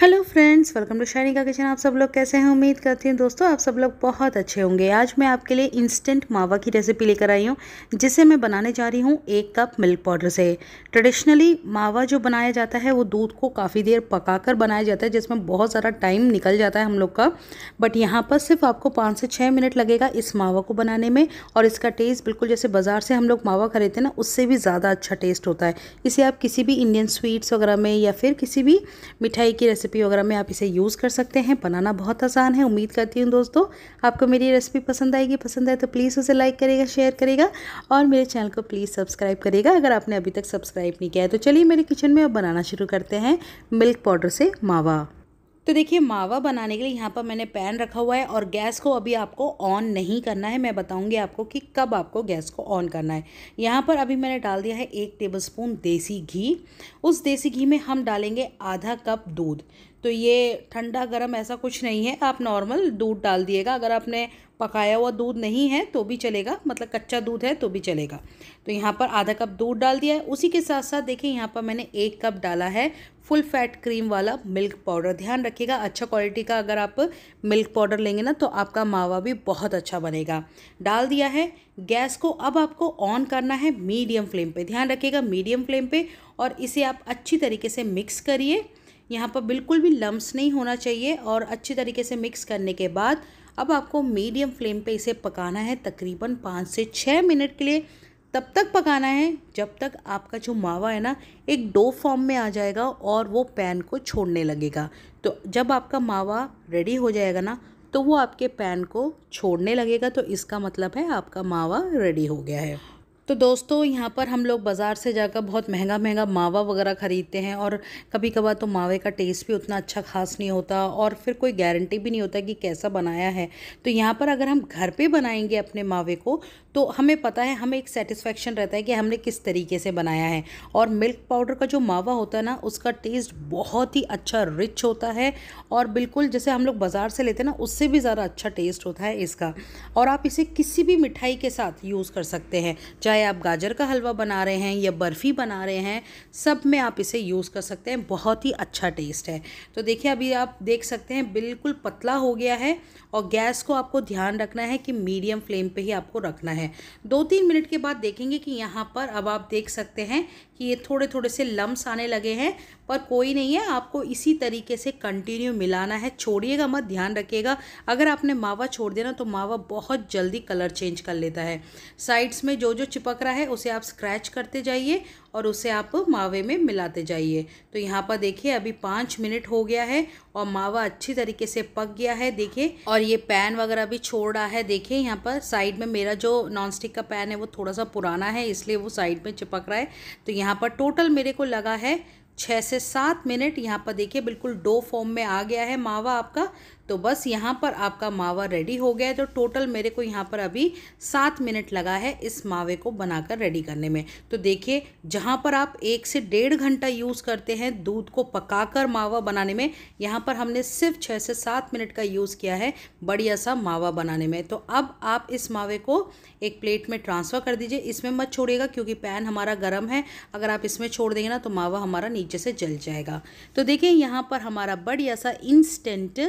hello friends welcome to का kitchen आप सब लोग कैसे हैं उम्मीद करती हूँ दोस्तों आप सब लोग बहुत अच्छे होंगे आज मैं आपके लिए इंस्टेंट मावा की रेसिपी लेकर आई हूँ जिसे मैं बनाने जा रही हूँ एक कप मिल्क पाउडर से ट्रेडिशनली मावा जो बनाया जाता है वो दूध को काफ़ी देर पकाकर बनाया जाता है जिसमें बहुत सारा टाइम निकल जाता है हम लोग का बट यहाँ पर सिर्फ आपको पाँच से छः मिनट लगेगा इस मावा को बनाने में और इसका टेस्ट बिल्कुल जैसे बाज़ार से हम लोग मावा खरीदते हैं ना उससे भी ज़्यादा अच्छा टेस्ट होता है इसे आप किसी भी इंडियन स्वीट्स वगैरह में या फिर किसी भी मिठाई की रेसिपी रेसिपी वगैरह में आप इसे यूज़ कर सकते हैं बनाना बहुत आसान है उम्मीद करती हूँ दोस्तों आपको मेरी रेसिपी पसंद आएगी पसंद आए तो प्लीज़ उसे लाइक करेगा शेयर करेगा और मेरे चैनल को प्लीज़ सब्सक्राइब करेगा अगर आपने अभी तक सब्सक्राइब नहीं किया है तो चलिए मेरे किचन में अब बनाना शुरू करते हैं मिल्क पाउडर से मावा तो देखिए मावा बनाने के लिए यहाँ पर मैंने पैन रखा हुआ है और गैस को अभी आपको ऑन नहीं करना है मैं बताऊँगी आपको कि कब आपको गैस को ऑन करना है यहाँ पर अभी मैंने डाल दिया है एक टेबलस्पून देसी घी उस देसी घी में हम डालेंगे आधा कप दूध तो ये ठंडा गर्म ऐसा कुछ नहीं है आप नॉर्मल दूध डाल दिएगा अगर आपने पकाया हुआ दूध नहीं है तो भी चलेगा मतलब कच्चा दूध है तो भी चलेगा तो यहाँ पर आधा कप दूध डाल दिया है उसी के साथ साथ देखिए यहाँ पर मैंने एक कप डाला है फुल फैट क्रीम वाला मिल्क पाउडर ध्यान रखिएगा अच्छा क्वालिटी का अगर आप मिल्क पाउडर लेंगे ना तो आपका मावा भी बहुत अच्छा बनेगा डाल दिया है गैस को अब आपको ऑन करना है मीडियम फ्लेम पर ध्यान रखिएगा मीडियम फ्लेम पर और इसे आप अच्छी तरीके से मिक्स करिए यहाँ पर बिल्कुल भी लम्स नहीं होना चाहिए और अच्छे तरीके से मिक्स करने के बाद अब आपको मीडियम फ्लेम पे इसे पकाना है तकरीबन पाँच से छः मिनट के लिए तब तक पकाना है जब तक आपका जो मावा है ना एक डो फॉर्म में आ जाएगा और वो पैन को छोड़ने लगेगा तो जब आपका मावा रेडी हो जाएगा ना तो वो आपके पैन को छोड़ने लगेगा तो इसका मतलब है आपका मावा रेडी हो गया है तो दोस्तों यहाँ पर हम लोग बाज़ार से जाकर बहुत महंगा महंगा मावा वगैरह ख़रीदते हैं और कभी कभार तो मावे का टेस्ट भी उतना अच्छा खास नहीं होता और फिर कोई गारंटी भी नहीं होता कि कैसा बनाया है तो यहाँ पर अगर हम घर पे बनाएंगे अपने मावे को तो हमें पता है हमें एक सेटिस्फेक्शन रहता है कि हमने किस तरीके से बनाया है और मिल्क पाउडर का जो मावा होता है ना उसका टेस्ट बहुत ही अच्छा रिच होता है और बिल्कुल जैसे हम लोग बाज़ार से लेते हैं ना उससे भी ज़्यादा अच्छा टेस्ट होता है इसका और आप इसे किसी भी मिठाई के साथ यूज़ कर सकते हैं चाहे चाहे आप गाजर का हलवा बना रहे हैं या बर्फ़ी बना रहे हैं सब में आप इसे यूज़ कर सकते हैं बहुत ही अच्छा टेस्ट है तो देखिए अभी आप देख सकते हैं बिल्कुल पतला हो गया है और गैस को आपको ध्यान रखना है कि मीडियम फ्लेम पे ही आपको रखना है दो तीन मिनट के बाद देखेंगे कि यहाँ पर अब आप देख सकते हैं कि ये थोड़े थोड़े से लम्स आने लगे हैं पर कोई नहीं है आपको इसी तरीके से कंटिन्यू मिलाना है छोड़िएगा मत ध्यान रखिएगा अगर आपने मावा छोड़ देना तो मावा बहुत जल्दी कलर चेंज कर लेता है साइड्स में जो जो चिपक रहा है उसे आप स्क्रैच करते जाइए और उसे आप मावे में मिलाते जाइए तो यहाँ पर देखिए अभी पाँच मिनट हो गया है और मावा अच्छी तरीके से पक गया है देखिए और ये पैन वगैरह भी छोड़ रहा है देखिए यहाँ पर साइड में मेरा जो नॉनस्टिक का पैन है वो थोड़ा सा पुराना है इसलिए वो साइड में चिपक रहा है तो यहाँ पर टोटल मेरे को लगा है छः से सात मिनट यहाँ पर देखिए बिल्कुल डो फॉर्म में आ गया है मावा आपका तो बस यहाँ पर आपका मावा रेडी हो गया है तो टोटल मेरे को यहाँ पर अभी सात मिनट लगा है इस मावे को बनाकर रेडी करने में तो देखिए जहाँ पर आप एक से डेढ़ घंटा यूज़ करते हैं दूध को पकाकर मावा बनाने में यहाँ पर हमने सिर्फ छः से सात मिनट का यूज़ किया है बढ़िया सा मावा बनाने में तो अब आप इस मावे को एक प्लेट में ट्रांसफ़र कर दीजिए इसमें मत छोड़िएगा क्योंकि पैन हमारा गर्म है अगर आप इसमें छोड़ देंगे ना तो मावा हमारा नीचे से जल जाएगा तो देखिए यहाँ पर हमारा बढ़िया सा इंस्टेंट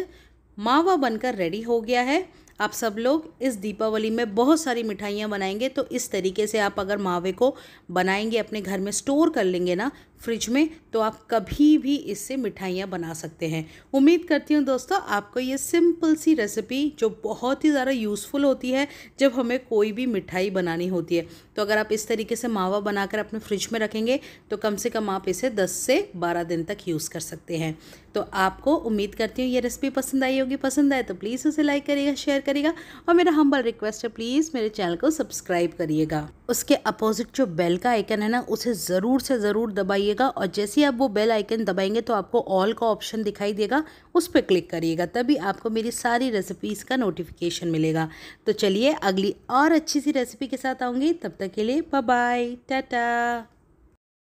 मावा बनकर रेडी हो गया है आप सब लोग इस दीपावली में बहुत सारी मिठाइयाँ बनाएंगे तो इस तरीके से आप अगर मावे को बनाएंगे अपने घर में स्टोर कर लेंगे ना फ्रिज में तो आप कभी भी इससे मिठाइयाँ बना सकते हैं उम्मीद करती हूँ दोस्तों आपको ये सिंपल सी रेसिपी जो बहुत ही ज़्यादा यूज़फुल होती है जब हमें कोई भी मिठाई बनानी होती है तो अगर आप इस तरीके से मावा बनाकर अपने फ्रिज में रखेंगे तो कम से कम आप इसे 10 से 12 दिन तक यूज़ कर सकते हैं तो आपको उम्मीद करती हूँ ये रेसिपी पसंद आई होगी पसंद आए तो प्लीज़ उसे लाइक करिएगा शेयर करिएगा और मेरा हम्बल रिक्वेस्ट है प्लीज़ मेरे चैनल को सब्सक्राइब करिएगा उसके अपोजिट जो बेल का आइकन है ना उसे ज़रूर से ज़रूर दबाइएगा और जैसे ही आप वो बेल आइकन दबाएंगे तो आपको ऑल का ऑप्शन दिखाई देगा उस पर क्लिक करिएगा तभी आपको मेरी सारी रेसिपीज़ का नोटिफिकेशन मिलेगा तो चलिए अगली और अच्छी सी रेसिपी के साथ आऊँगी तब तक के लिए बाय टाटा